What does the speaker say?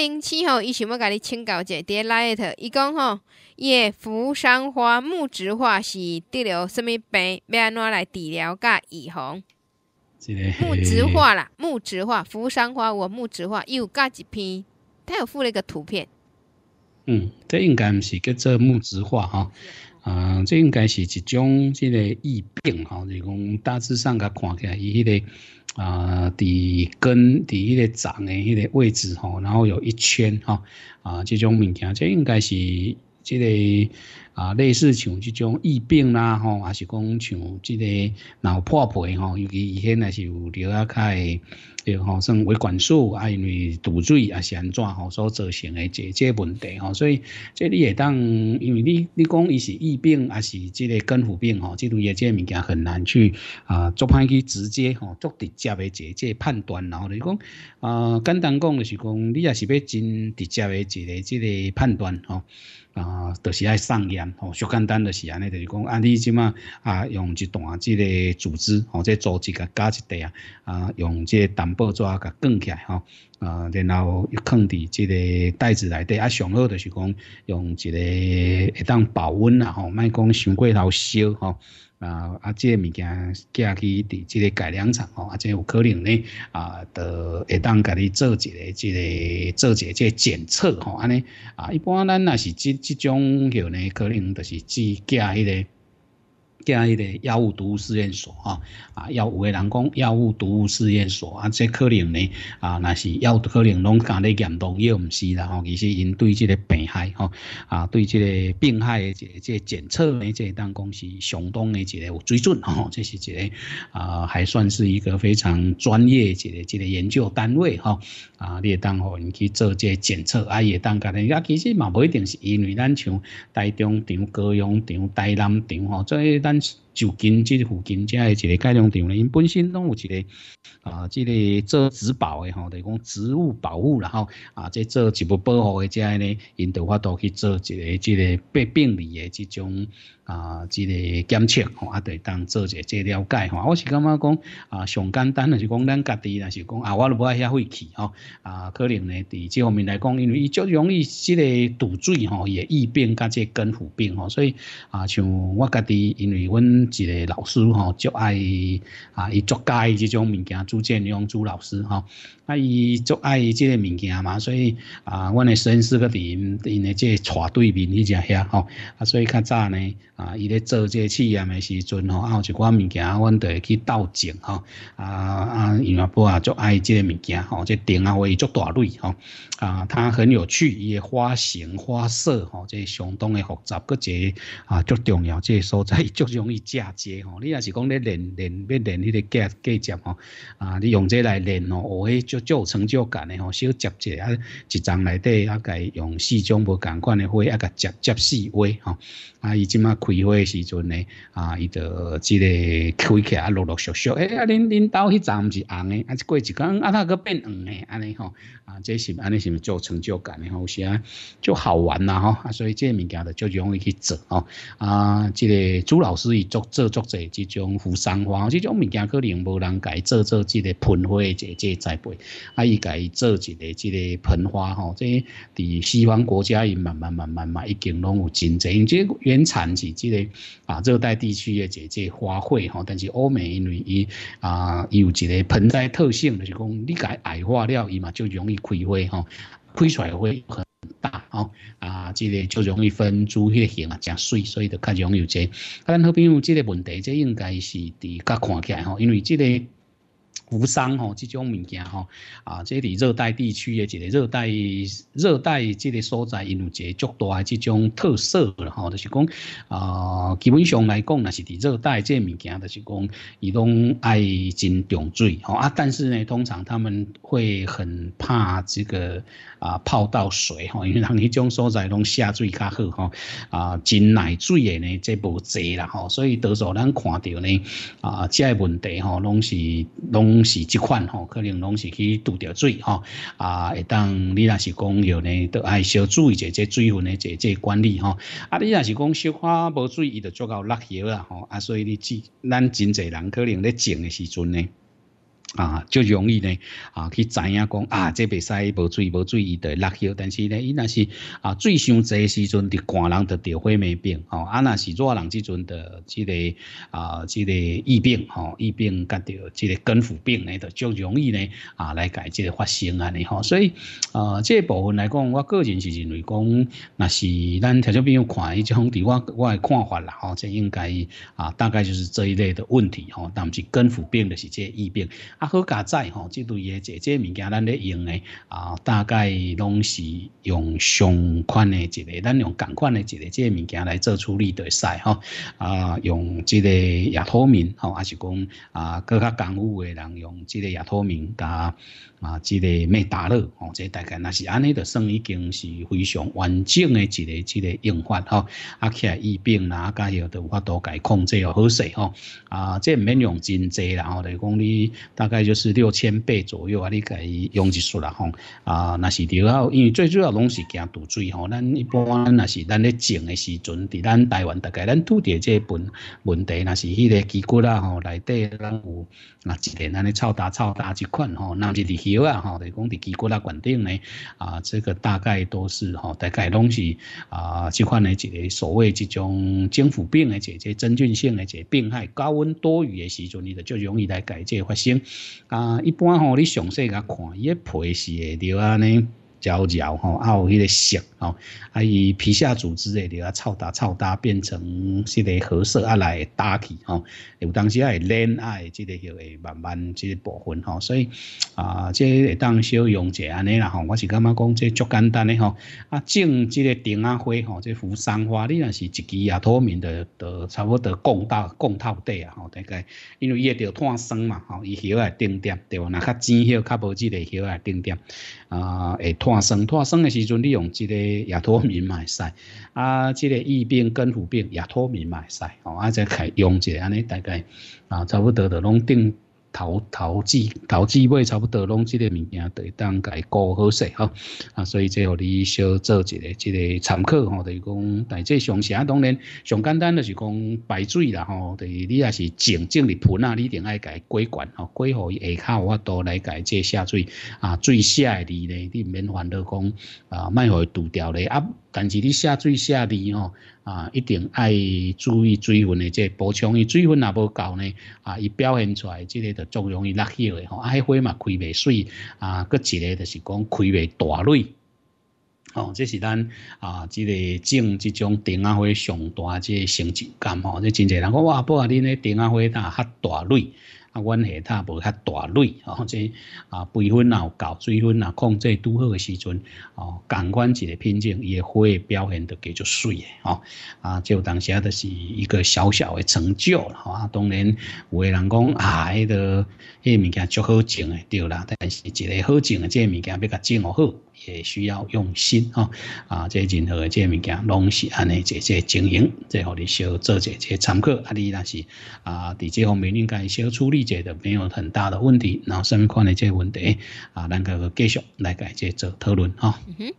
天气吼，伊想要甲你请教者，第一来一套，伊讲吼，伊诶扶桑花木质化是得了什物病，要安怎来治疗甲预防？木质化啦，木质化，扶桑花我木质化，伊有加一篇，他有附了一个图片。嗯，这应该唔是叫做木质化哈，啊，这应该是一种这个疫病哈，如果大致上个看起来，伊迄个啊，伫根伫迄个长的迄个位置吼，然后有一圈哈，啊，这种物件，这应该是这个。啊，类似像这种疫病啦，吼，还是讲像这个脑破皮吼，尤其以前那是有钓下开，叫吼算血管束啊，因为堵嘴啊是安怎吼所造成诶这这问题吼，所以这你会当，因为你你讲伊是疫病，还是这个根腐病吼，这种伊这物件很难去啊，做歹去直接吼做直接诶直接判断，然后你讲啊，简单讲就是讲，你也是要真直接诶一个这个判断吼，啊，就是爱上验。吼，最简单就是安尼，就是讲，啊，你即马啊，用一段即个组织，吼，再组织甲加一块啊，啊，用即个担保纸甲卷起来吼，啊，然后放伫即个袋子内底，啊，上好就是讲用即个会当保温啦吼，卖讲伤过老烧吼。啊，啊，这个物件寄去伫即个改良厂吼，啊，这个有可能呢，啊，就会当甲你做一个，这个做一个即个检测吼，安尼，啊，一般咱若是即即种吼呢，可能就是寄寄迄个。建一个药物毒物试验所吼，啊，药有个人讲药物毒物试验所啊，这可能呢，啊，那是药可能拢敢咧严重，又唔是啦吼？其实因对这个病害吼，啊，对这个病害的这这检测呢，这当讲是相当的一个有水准吼，这是一个啊，还算是一个非常专业一个一个研究单位吼，啊，你当吼你去做这检测，啊，也当干咧，啊，其实嘛，不一定是因为咱像大中场、高养场、大南场吼，做。sons 就近即附近遮个一个改良场咧，因本身拢有一个啊，即个做植保的吼，就讲植物保护，然后啊，即做植物保护的遮咧，因都法度去做一个即个被病理的即种啊，即个检测吼，也当做个即了解吼。我是感觉讲啊，上简单的是讲咱家己，若是讲啊，我都不爱遐费气吼啊，可能咧，伫这方面来讲，因为伊最容易即个堵水吼，也疫病加即根腐病吼，所以啊，像我家己，因为阮。一个老师吼，就爱啊，伊作介即种物件，朱建勇朱老师吼，啊，伊作爱即个物件嘛，所以啊，阮个摄影师个因因呢即带对面迄只遐吼，啊，所以较早呢啊，伊咧做即个试验的时阵吼，啊，有一寡物件，阮会去斗证吼，啊啊，因阿波啊，作爱即个物件吼，即灯啊，位伊足大类吼，啊，它很有趣，伊的花型花色吼，即相当的复杂，搁一个啊，足重要即个所在，足容易。嫁接吼，你若是讲咧练练，要练迄个嫁嫁接吼，啊，你用这来练吼，学迄足足有成就感的吼，小接接啊，一丛内底啊个用四种无同款的花啊甲接接四花吼，啊，伊即马开花时阵呢，啊，伊就即个开起啊，陆陆续续，哎，啊，恁恁兜迄丛是红的，啊，过一工啊那个变黄的，安尼吼，啊，这是安尼是唔做成就感的吼，有时啊，足好玩啦吼，啊，所以这物件就容易去做吼，啊，即个朱老师伊做。做作侪即种扶桑花，即种物件可能无人伊做做即个盆花的即这栽培，啊，伊伊做一个即个盆花吼，即伫西方国家伊慢慢慢慢慢已经拢有真侪，因为原产是即个啊热带地区的即这花卉吼，但是欧美因为伊啊伊有一个盆栽特性，就是讲你伊矮化了伊嘛就容易开花吼，开出来花很。啊，即个就容易分组迄型啊，正水，所以就较容易这。啊，咱好朋友，即个问题，这应该是伫较看起来吼，因为即个。扶桑吼，这种物件吼，啊，即里热带地区的一个热带热带即个所在，因有一个足大的这种特色啦吼，就是讲啊，基本上来讲，那是伫热带即物件，就是讲，伊拢爱真重水吼啊，但是呢，通常他们会很怕这个啊泡到水吼，因为人迄种所在拢下水较好吼啊，真耐水的呢，即无济啦吼，所以多数人看到呢啊，即个问题吼，拢是拢。拢是即款吼，可能拢是去拄着水吼啊。会当你若是讲有呢，都爱小注意者这水分的这这管理吼。啊，你若是讲小可无水，伊就足够落叶啦吼。啊，所以你只咱真侪人可能咧种的时阵呢。啊，就容易呢，啊，去知影讲啊，这别使无注意，无注意的落些，但是呢，伊那是啊，最想侪时阵的寡人的得火霉病，吼，啊，那是热人即阵的这个啊，这个疫病，吼，疫病甲着这个根腐病呢，就容易呢，啊，来改即个发生安尼吼，所以，啊这部分来讲，我个人是认为讲，那是咱条众朋友看伊种伫我我的看法啦，吼，这应该啊，大概就是这一类的问题，吼，但是根腐病的是这疫病。啊，好加载吼，即类嘢、即类物件，咱咧用诶，啊，大概拢是用相款诶一个，咱用共款诶一个，即个物件来做处理力会使吼。啊，用即个亚托棉吼，还是讲啊，搁较功夫诶人用即个亚托棉加啊，即个美达乐吼，即大概那是安尼的算已经是非常完整诶一个、一个用法吼。啊，起来疫病啦，加药都有法多改控制又好势吼。啊，即毋免用真济啦，我哋讲你大。大概就是六千倍左右啊！你可以用一数啦吼啊！那是了后，因为最主要拢是惊毒水吼。咱一般那是咱咧种诶时阵，伫咱台湾大概咱土地即本问题，那是迄个基骨啊吼，内底咱有那一点安尼臭大臭大一款吼，那至地壳啊吼，就讲伫基骨啦管顶咧啊，这个大概都是吼，大概拢是啊，即款诶一个所谓这种政府病诶，这个真菌性诶即病害，高温多雨诶时阵，伊的就容易来改即发生。啊，一般吼，你详细甲看，伊个皮是会着啊尼。胶胶吼，啊有迄个色吼，啊伊皮下组织诶，啊臭打臭打变成即个褐色啊来焦起吼，有当时啊会烂啊会即个许会慢慢即个部分吼，所以啊即会当小用一下安尼啦吼，我是感觉讲即足简单诶吼，啊种即个丁啊花吼，即扶桑花你若是一支啊透明的，得差不多共大共透底啊吼，大概因为伊也着碳酸嘛吼，伊许啊定点对无？若较煎许较无即个许啊定点啊会刮生脱生的时阵，你用这个牙托棉买晒，啊，这个疫病根腐病牙托棉买晒，哦，啊，再开用一个，安尼大概啊，差不多的拢定。头头资头资买差不多拢即个物件，会当家搞好势吼啊，所以即互你小做一个即个参考吼，等是讲，但最上写当然上简单就是讲排水啦吼，等是你也是静静伫盆啊，你一定爱家改管吼，改好伊下有我多来家即下水啊，最下底嘞你免烦恼讲啊，卖伊堵掉咧啊。但是你下水下泥吼啊，一定爱注意水分的这补充，伊水分若无够呢啊，伊表现出来，这个就总容易落叶的吼，啊，花嘛开袂水啊，佫一个就是讲开袂大蕊，哦，这是咱啊，这个种即种丁阿花上大这成就感吼，这真侪人讲哇，不啊，恁的丁阿花呐较大蕊。啊，阮下骹无较大水哦，即啊肥分啊有够，水分啊控制拄好个时阵哦，感官一个品种，伊个花表现着叫做水诶哦啊，就当下着是一个小小诶成就啦。啊，当然有个人讲啊，迄个迄个物件足好种诶，对啦，但是一个好种诶，即个物件要甲种哦好。也需要用心啊！啊，这任何的这物件拢是安尼，这些经营，这让你少做这些参考。啊，你那是啊，伫这方面应该少出力一点的，没有很大的问题。然后上面看的这问题啊，咱可以继续来改这做讨论啊。嗯